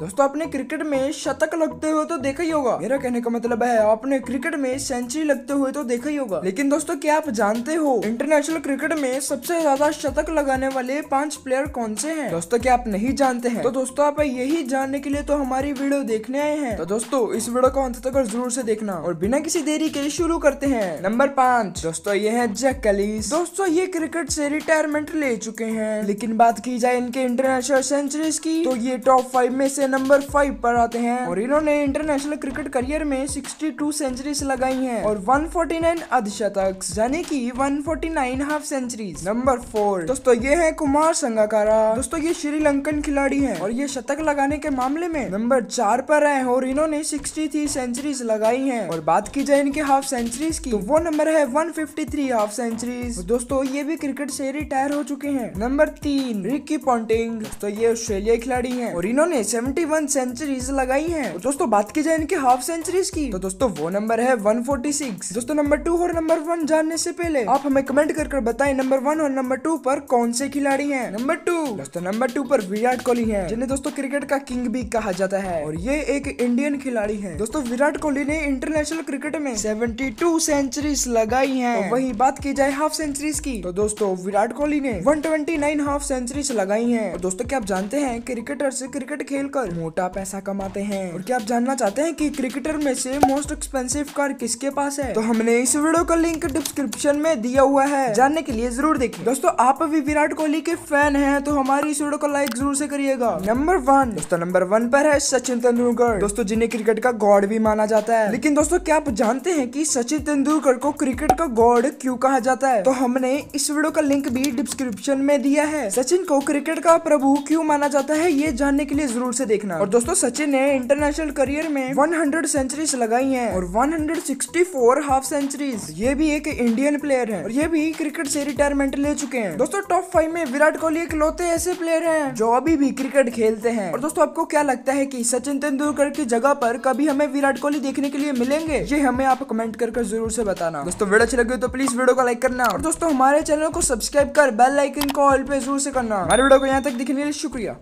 दोस्तों आपने क्रिकेट में शतक लगते हुए तो देखा ही होगा मेरा कहने का मतलब है आपने क्रिकेट में सेंचुरी लगते हुए तो देखा ही होगा लेकिन दोस्तों क्या आप जानते हो इंटरनेशनल क्रिकेट में सबसे ज्यादा शतक लगाने वाले पांच प्लेयर कौन से हैं दोस्तों क्या आप नहीं जानते हैं तो दोस्तों आप यही जानने के लिए तो हमारी वीडियो देखने आए हैं तो दोस्तों इस वीडियो को अंत तक जरूर से देखना और बिना किसी देरी के शुरू करते हैं नंबर पाँच दोस्तों ये है जैक कलीस दोस्तों ये क्रिकेट से रिटायरमेंट ले चुके हैं लेकिन बात की जाए इनके इंटरनेशनल सेंचुरीज की तो ये टॉप फाइव में से नंबर फाइव पर आते हैं और इन्होंने इंटरनेशनल क्रिकेट करियर में 62 सेंचुरीज लगाई हैं और 149 अर्धशतक यानी कि 149 हाफ सेंचुरीज नंबर फोर दोस्तों ये है कुमार संगाकारा दोस्तों ये श्रीलंकन खिलाड़ी है और ये शतक लगाने के मामले में नंबर चार पर है और इन्होंने सिक्सटी थ्री सेंचुरीज लगाई है और बात की जाए इनके हाफ सेंचुरीज की तो वो नंबर है one fifty three half centuries दोस्तों ये भी क्रिकेट से रिटायर हो चुके हैं नंबर तीन रिक्की पॉन्टिंग तो ये ऑस्ट्रेलिया खिलाड़ी है और इन्होंने सेवेंटी वन सेंचुरीज लगाई है तो दोस्तों बात की जाए इनके हाफ सेंचुरीज की तो दोस्तों वो नंबर है वन फोर्टी सिक्स दोस्तों नंबर टू और नंबर वन जानने से पहले आप हमें कमेंट कर कर बताए नंबर वन और नंबर टू पर कौन से खिलाड़ी है नंबर टू दोस्तों नंबर टू पर विराट कोहली है जिन्हें दोस्तों क्रिकेट का किंग भी कहा जाता है और ये एक इंडियन खिलाड़ी है दोस्तों विराट कोहली ने इंटरनेशनल क्रिकेट में सेवेंटी टू सेंचुरीज लगाई है वही बात की जाए हाफ सेंचुरीज की तो दोस्तों विराट कोहली ने one twenty nine half centuries लगाई है दोस्तों क्या आप जानते हैं क्रिकेटर से क्रिकेट खेलकर और मोटा पैसा कमाते हैं और क्या आप जानना चाहते हैं कि क्रिकेटर में से मोस्ट एक्सपेंसिव कार किसके पास है तो हमने इस वीडियो का लिंक डिस्क्रिप्शन में दिया हुआ है जानने के लिए जरूर देखिए दोस्तों आप अभी विराट कोहली के फैन है तो हमारी इस वीडियो को लाइक जरूर ऐसी करिएगा नंबर वन दोस्तों नंबर वन पर है सचिन तेंदुलकर दोस्तों जिन्हें क्रिकेट का गॉड भी माना जाता है लेकिन दोस्तों क्या आप जानते हैं की सचिन तेंदुलकर को क्रिकेट का गॉड क्यूँ कहा जाता है तो हमने इस वीडियो का लिंक भी डिस्क्रिप्शन में दिया है सचिन को क्रिकेट का प्रभु क्यों माना जाता है ये जानने के लिए जरूर से देखें देखना और दोस्तों सचिन ने इंटरनेशनल करियर में 100 सेंचुरीज लगाई हैं और 164 हाफ सेंचुरीज ये भी एक इंडियन प्लेयर है और ये भी क्रिकेट से रिटायरमेंट ले चुके हैं दोस्तों टॉप फाइव में विराट कोहली एक लौते ऐसे प्लेयर है जो अभी भी क्रिकेट खेलते हैं और दोस्तों आपको क्या लगता है की सचिन तेंदुलकर की जगह पर कभी हमें विराट कोहली देखने के लिए मिलेंगे ये हमें आप कमेंट कर, जरूर से बताना दोस्तों वीडियो अच्छी लगी तो प्लीज वीडियो को लाइक करना और दोस्तों हमारे चैनल को सब्सक्राइब कर बेल लाइकन को ऑल पे जरूर से करना हमारे वीडियो को यहाँ तक देखने के लिए शुक्रिया